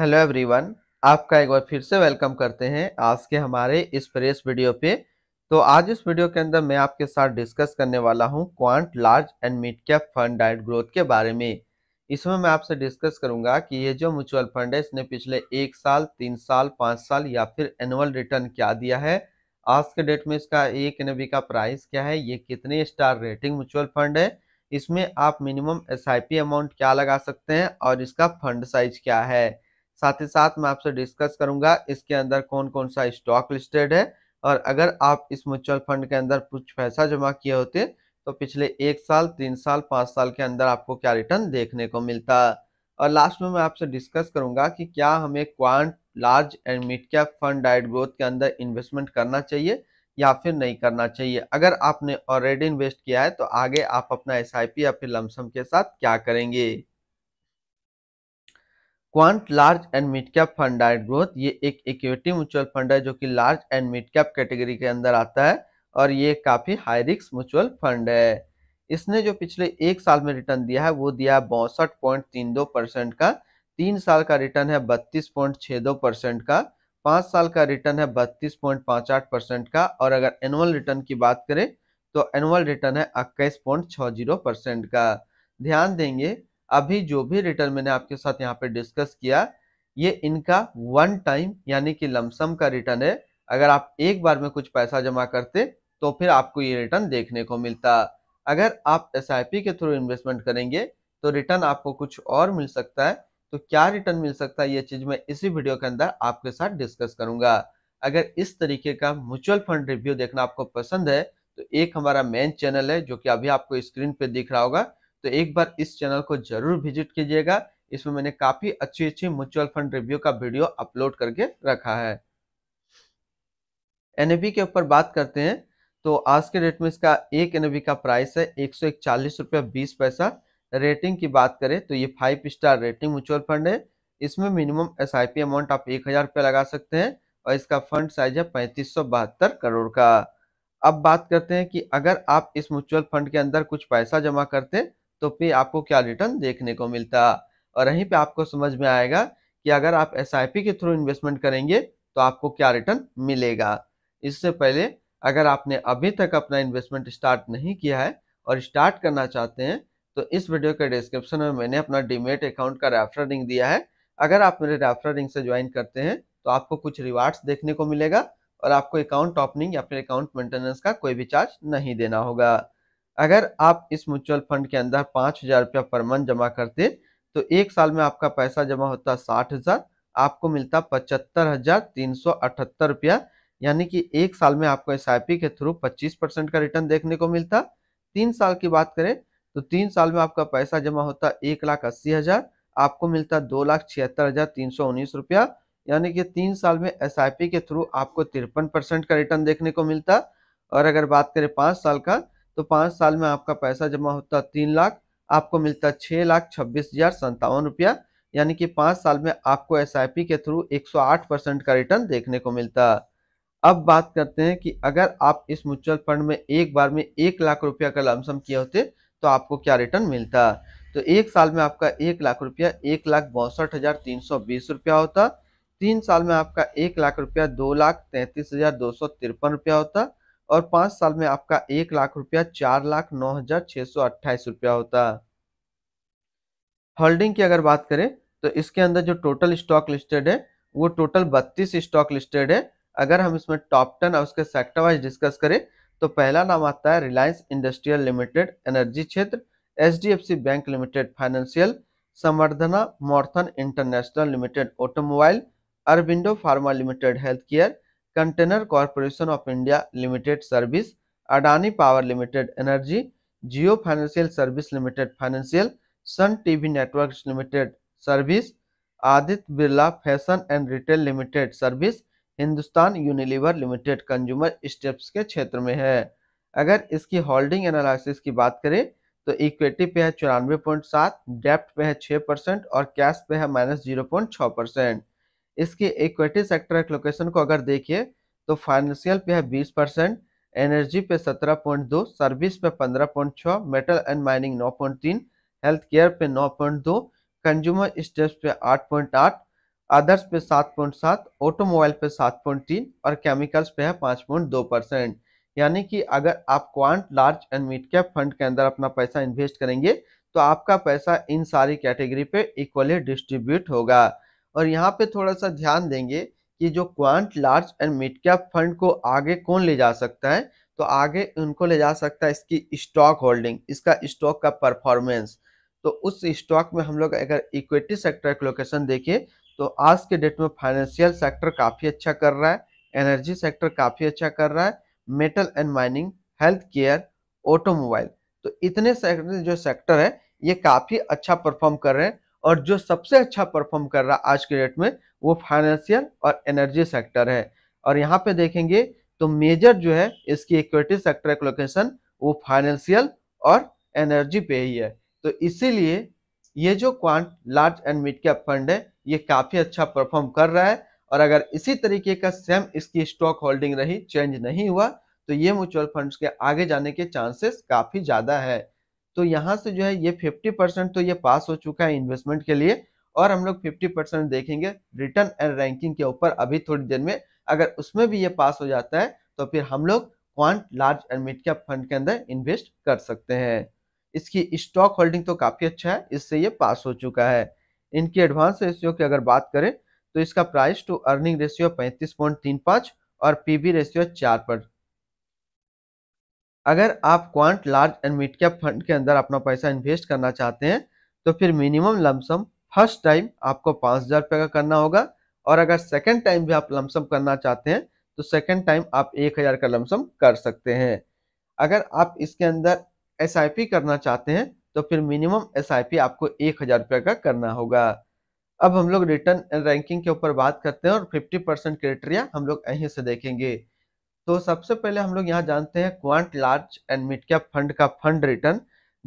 hello everyone आपका एक बार फिर से वेलकम करते हैं आज के हमारे इस प्रेस वीडियो पे तो आज इस वीडियो के अंदर मैं आपके साथ डिस्कस करने वाला हूं quant large and mid cap fund डाइट ग्रोथ के बारे में इसमें मैं आपसे डिस्कस करूंगा कि ये जो म्यूचुअल फंड है इसने पिछले एक साल तीन साल पाँच साल या फिर एनुअल रिटर्न क्या दिया है आज के डेट में इसका एक एन का प्राइस क्या है ये कितने स्टार रेटिंग म्यूचुअल फंड है इसमें आप मिनिमम एस अमाउंट क्या लगा सकते हैं और इसका फंड साइज क्या है साथ ही साथ मैं आपसे डिस्कस करूंगा इसके अंदर कौन कौन सा स्टॉक लिस्टेड है और अगर आप इस म्यूचुअल फंड के अंदर कुछ पैसा जमा किए होते तो पिछले एक साल तीन साल पाँच साल के अंदर आपको क्या रिटर्न देखने को मिलता और लास्ट में मैं आपसे डिस्कस करूंगा कि क्या हमें Quant large and mid cap fund डाइट ग्रोथ के अंदर इन्वेस्टमेंट करना चाहिए या फिर नहीं करना चाहिए अगर आपने ऑलरेडी इन्वेस्ट किया है तो आगे आप अपना एस या फिर लमसम के साथ क्या करेंगे Quant large and mid cap fund growth ये एक इक्विटी म्यूचुअल फंड है जो कि large and mid cap category के अंदर आता है और ये काफ़ी हाई रिक्स म्यूचुअल फंड है इसने जो पिछले एक साल में रिटर्न दिया है वो दिया है बौसठ पॉइंट तीन दो परसेंट का तीन साल का रिटर्न है बत्तीस पॉइंट छः दो परसेंट का पाँच साल का रिटर्न है बत्तीस पॉइंट पाँच आठ परसेंट का और अगर एनुअल रिटर्न की बात करें तो एनुअल रिटर्न है इक्कीस पॉइंट छः जीरो परसेंट का ध्यान देंगे अभी जो भी रिटर्न मैंने आपके साथ यहाँ पे डिस्कस किया ये इनका वन टाइम यानी कि लमसम का रिटर्न है अगर आप एक बार में कुछ पैसा जमा करते तो फिर आपको ये रिटर्न देखने को मिलता अगर आप एस के थ्रू इन्वेस्टमेंट करेंगे तो रिटर्न आपको कुछ और मिल सकता है तो क्या रिटर्न मिल सकता है ये चीज मैं इसी वीडियो के अंदर आपके साथ डिस्कस करूंगा अगर इस तरीके का म्यूचुअल फंड रिव्यू देखना आपको पसंद है तो एक हमारा मेन चैनल है जो कि अभी आपको स्क्रीन पे दिख रहा होगा तो एक बार इस चैनल को जरूर विजिट कीजिएगा इसमें मैंने काफी अच्छी अच्छी म्यूचुअल फंड रिव्यू का वीडियो अपलोड करके रखा है एन के ऊपर बात करते हैं तो आज के डेट में इसका एक एन का प्राइस है एक सौ इकचालीस रुपया बीस पैसा रेटिंग की बात करें तो ये five star rating mutual fund है इसमें मिनिमम एस अमाउंट आप एक हजार रुपया लगा सकते हैं और इसका फंड साइज है पैंतीस सौ बहत्तर करोड़ का अब बात करते हैं कि अगर आप इस म्यूचुअल फंड के अंदर कुछ पैसा जमा करते हैं तो फिर आपको क्या रिटर्न देखने को मिलता और यहीं पे आपको समझ में आएगा कि अगर आप एस के थ्रू इन्वेस्टमेंट करेंगे तो आपको क्या रिटर्न मिलेगा इससे पहले अगर आपने अभी तक अपना इन्वेस्टमेंट स्टार्ट नहीं किया है और स्टार्ट करना चाहते हैं तो इस वीडियो के डिस्क्रिप्शन में मैंने अपना डीमेट अकाउंट का रेफर लिंक दिया है अगर आप मेरे रेफर लिंक से ज्वाइन करते हैं तो आपको कुछ रिवार्ड्स देखने को मिलेगा और आपको अकाउंट ओपनिंग या फिर अकाउंट मेंटेनेंस का कोई भी चार्ज नहीं देना होगा अगर आप इस म्यूचुअल फंड के अंदर पाँच हज़ार रुपया पर मंथ जमा करते तो एक साल में आपका पैसा जमा होता साठ हज़ार आपको मिलता पचहत्तर हज़ार तीन सौ अठहत्तर रुपया यानी कि एक साल में आपको एस के थ्रू पच्चीस परसेंट का रिटर्न देखने को मिलता तीन साल की बात करें तो तीन साल में आपका पैसा जमा होता एक लाख अस्सी हज़ार आपको मिलता दो लाख छिहत्तर हज़ार तीन सौ उन्नीस रुपया यानी कि तीन साल में एस के थ्रू आपको तिरपन परसेंट का रिटर्न देखने को मिलता और अगर बात करें पाँच साल का तो पाँच साल में आपका पैसा जमा होता तीन लाख आपको मिलता छः लाख छब्बीस हज़ार संतावन रुपया यानी कि पाँच साल में आपको एस के थ्रू 108 परसेंट का रिटर्न देखने को मिलता अब बात करते हैं कि अगर आप इस म्यूचुअल फंड में एक बार में एक लाख रुपया का लमसम किए होते तो आपको क्या रिटर्न मिलता तो एक साल में आपका एक लाख रुपया एक लाख बौसठ हज़ार तीन सौ बीस रुपया होता तीन साल में आपका एक लाख रुपया दो लाख तैंतीस हज़ार दो सौ तिरपन रुपया होता और पांच साल में आपका एक लाख रुपया चार लाख नौ हजार छह सौ अट्ठाईस रुपया होता होल्डिंग की अगर बात करें तो इसके अंदर जो टोटल स्टॉक लिस्टेड है वो टोटल बत्तीस स्टॉक लिस्टेड है अगर हम इसमें टॉप टेन और उसके सेक्टर वाइज डिस्कस करें तो पहला नाम आता है रिलायंस इंडस्ट्रियल लिमिटेड एनर्जी क्षेत्र H bank limited financial Samvardhana Motherson international limited automobile Aurobindo pharma limited health care container corporation of India limited service Adani power limited energy Jio financial service limited financial Sun TV network limited service Aditya Birla fashion and retail limited service Hindustan Unilever limited consumer staples के क्षेत्र में है अगर इसकी holding analysis की बात करें तो इक्विटी पे है चौरानवे पॉइंट सात डेप्ट पे है छः परसेंट और कैश पे है माइनस जीरो पॉइंट छः परसेंट इसकी इक्विटी सेक्टर लोकेशन को अगर देखिए तो फाइनेंशियल पे है बीस परसेंट एनर्जी पे सत्रह पॉइंट दो सर्विस पे पंद्रह पॉइंट छः मेटल एंड माइनिंग नौ पॉइंट तीन हेल्थ केयर पे नौ पॉइंट दो कंज्यूमर स्टेप्स पे आठ पॉइंट आठ अदर्स पे सात पॉइंट सात ऑटोमोबाइल पे सात पॉइंट तीन और केमिकल्स पे है पाँच पॉइंट दो परसेंट यानी कि अगर आप Quant large and mid cap fund के अंदर अपना पैसा इन्वेस्ट करेंगे तो आपका पैसा इन सारी कैटेगरी पे इक्वली डिस्ट्रीब्यूट होगा और यहाँ पे थोड़ा सा ध्यान देंगे कि जो Quant large and mid cap fund को आगे कौन ले जा सकता है तो आगे उनको ले जा सकता है इसकी स्टॉक होल्डिंग इसका स्टॉक का परफॉर्मेंस तो उस स्टॉक में हम लोग अगर इक्विटी सेक्टर का लोकेशन देखें तो आज के डेट में फाइनेंशियल सेक्टर काफ़ी अच्छा कर रहा है एनर्जी सेक्टर काफ़ी अच्छा कर रहा है metal and mining health care automobile तो इतने सेक्टर जो सेक्टर है ये काफ़ी अच्छा परफॉर्म कर रहे हैं और जो सबसे अच्छा परफॉर्म कर रहा आज के डेट में वो फाइनेंशियल और एनर्जी सेक्टर है और यहाँ पे देखेंगे तो मेजर जो है इसकी इक्विटी सेक्टर लोकेशन वो फाइनेंशियल और एनर्जी पे ही है तो इसीलिए ये जो Quant large and mid cap fund है ये काफ़ी अच्छा परफॉर्म कर रहा है और अगर इसी तरीके का सेम इसकी स्टॉक होल्डिंग रही चेंज नहीं हुआ तो ये म्यूचुअल फंड्स के आगे जाने के चांसेस काफ़ी ज़्यादा है तो यहाँ से जो है ये फिफ्टी परसेंट तो ये पास हो चुका है इन्वेस्टमेंट के लिए और हम लोग फिफ्टी परसेंट देखेंगे रिटर्न एंड रैंकिंग के ऊपर अभी थोड़ी देर में अगर उसमें भी ये पास हो जाता है तो फिर हम लोग Quant large and mid cap fund के अंदर इन्वेस्ट कर सकते हैं इसकी स्टॉक होल्डिंग तो काफ़ी अच्छा है इससे ये पास हो चुका है इनकी एडवांस रेशियो की अगर बात करें तो इसका प्राइस टू अर्निंग रेशियो पैंतीस पॉइंट तीन पाँच और पीबी रेशियो चार पर अगर आप Quant large and mid cap fund के अंदर अपना पैसा इन्वेस्ट करना चाहते हैं तो फिर मिनिमम लमसम फर्स्ट टाइम आपको पाँच हज़ार रुपये का करना होगा और अगर सेकेंड टाइम भी आप लमसम करना चाहते हैं तो सेकेंड टाइम आप एक हज़ार का लमसम कर सकते हैं अगर आप इसके अंदर एस करना चाहते हैं तो फिर मिनिमम एस आपको एक हज़ार रुपये का करना होगा अब हम लोग रिटर्न एंड रैंकिंग के ऊपर बात करते हैं और फिफ्टी परसेंट हम लोग यहीं से देखेंगे तो सबसे पहले हम लोग यहाँ जानते हैं Quant large and mid cap fund का फंड रिटर्न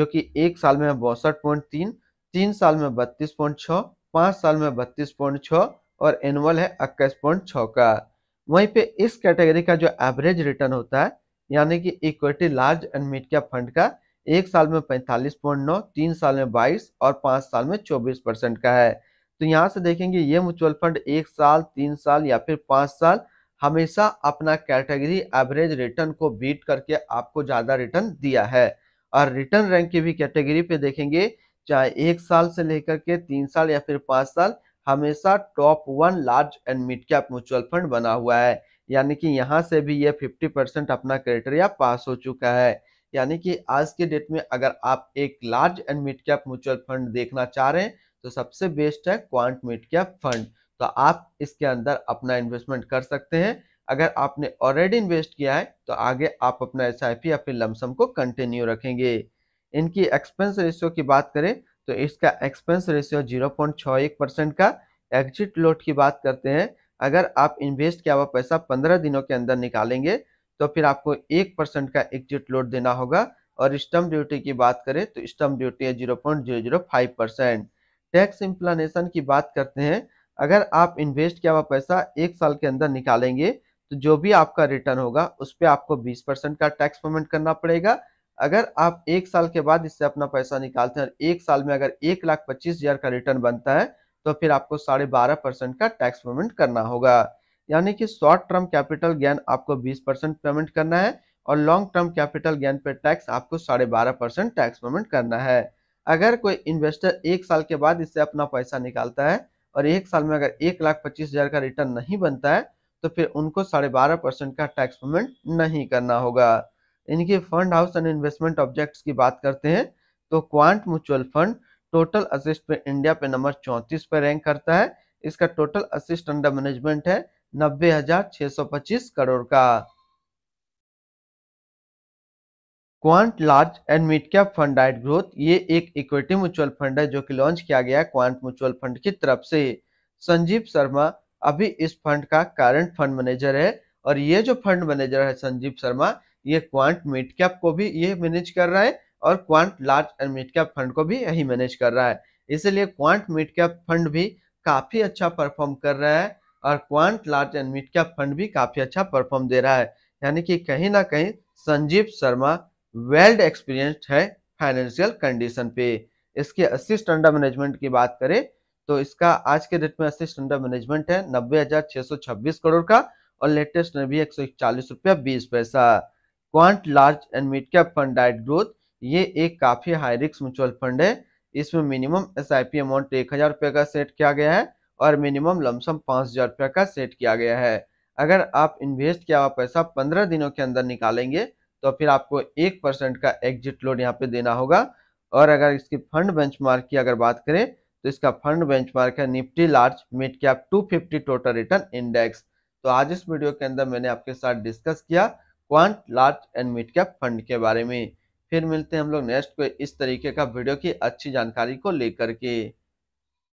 जो कि एक साल में बौसठ पॉइंट तीन तीन साल में बत्तीस पॉइंट छः पाँच साल में बत्तीस पॉइंट छः और एनुअल है इक्कीस पॉइंट छः का वहीं पे इस कैटेगरी का जो एवरेज रिटर्न होता है यानी कि equity large and mid cap fund का एक साल में पैंतालीस पॉइंट नौ तीन साल में बाईस और पाँच साल में चौबीस परसेंट का है तो यहाँ से देखेंगे ये म्यूचुअल फंड एक साल तीन साल या फिर पाँच साल हमेशा अपना कैटेगरी एवरेज रिटर्न को बीट करके आपको ज़्यादा रिटर्न दिया है और रिटर्न रैंक की भी कैटेगरी पे देखेंगे चाहे एक साल से लेकर के तीन साल या फिर पांच साल हमेशा top one large and mid cap mutual fund बना हुआ है यानी कि यहाँ से भी ये 50 परसेंट अपना क्राइटेरिया पास हो चुका है यानी कि आज के डेट में अगर आप एक large and mid cap mutual fund देखना चाह रहे हैं तो सबसे बेस्ट है क्वांट मिड कैप फंड तो आप इसके अंदर अपना इन्वेस्टमेंट कर सकते हैं अगर आपने ऑलरेडी इन्वेस्ट किया है तो आगे आप अपना एस आई या फिर लमसम को कंटिन्यू रखेंगे इनकी एक्सपेंस रेशियो की बात करें तो इसका एक्सपेंस रेशियो जीरो पॉइंट छः एक परसेंट का एग्जिट लोट की बात करते हैं अगर आप इन्वेस्ट किया हुआ पैसा पंद्रह दिनों के अंदर निकालेंगे तो फिर आपको एक परसेंट का एग्जिट लोट देना होगा और स्टम ड्यूटी की बात करें तो स्टम ड्यूटी है zero point zero zero five percent tax implication की बात करते हैं अगर आप इन्वेस्ट किया हुआ पैसा एक साल के अंदर निकालेंगे तो जो भी आपका रिटर्न होगा उस पर आपको 20 परसेंट का टैक्स पेमेंट करना पड़ेगा अगर आप एक साल के बाद इससे अपना पैसा निकालते हैं और एक साल में अगर एक लाख पच्चीस हजार का रिटर्न बनता है तो फिर आपको साढ़े बारह परसेंट का टैक्स पेमेंट करना होगा यानी कि शॉर्ट टर्म कैपिटल गेन आपको बीस परसेंट पेमेंट करना है और लॉन्ग टर्म कैपिटल गेन पर टैक्स आपको साढ़े बारह परसेंट टैक्स पेमेंट करना है अगर कोई इन्वेस्टर एक साल के बाद इससे अपना पैसा निकालता है और एक साल में अगर एक लाख पच्चीस हजार का रिटर्न नहीं बनता है तो फिर उनको साढ़े बारह परसेंट का टैक्स पेमेंट नहीं करना होगा इनके fund house and investment objects की बात करते हैं तो Quant mutual fund total assets पे इंडिया पे नंबर चौंतीस पे रैंक करता है इसका टोटल असिस्ट अंडर मैनेजमेंट है नब्बे करोड़ का Quant large and mid cap fund डाइट ग्रोथ ये एक इक्विटी म्यूचुअल फंड है जो कि लॉन्च किया गया है क्वांट म्यूचुअल फंड की तरफ से संजीव शर्मा अभी इस फंड का करंट फंड मैनेजर है और ये जो फंड मैनेजर है संजीव शर्मा ये क्वांट मिड कैप को भी ये मैनेज कर रहा है और Quant large and mid cap fund को भी यही मैनेज कर रहा है इसलिए क्वांट मिड कैप फंड भी काफ़ी अच्छा परफॉर्म कर रहा है और Quant large and mid cap fund भी काफ़ी अच्छा परफॉर्म दे रहा है यानी कि कहीं ना कहीं संजीव शर्मा वेल्ड एक्सपीरियंस्ड है फाइनेंशियल कंडीशन पे इसके असिस्ट अंडर मैनेजमेंट की बात करें तो इसका आज के डेट में असिस्ट अंडर मैनेजमेंट है नब्बे हजार छह सौ छब्बीस करोड़ का और लेटेस्ट में भी एक सौ इकचालीस रुपया बीस पैसा Quant large and mid cap fund डाइट ग्रोथ ये एक काफी हाई रिस्क म्यूचुअल फंड है इसमें minimum S I P amount एक हजार रुपये का सेट किया गया है और मिनिमम लमसम पाँच हजार रुपये का सेट किया गया है अगर आप इन्वेस्ट किया हुआ पैसा पंद्रह दिनों के अंदर निकालेंगे तो फिर आपको एक परसेंट का एग्जिट लोड यहाँ पे देना होगा और अगर इसकी फंड बेंचमार्क की अगर बात करें तो इसका फंड बेंचमार्क है Nifty large mid cap 250 total return index तो आज इस वीडियो के अंदर मैंने आपके साथ डिस्कस किया Quant large and mid cap fund के बारे में फिर मिलते हैं हम लोग नेक्स्ट को इस तरीके का वीडियो की अच्छी जानकारी को लेकर के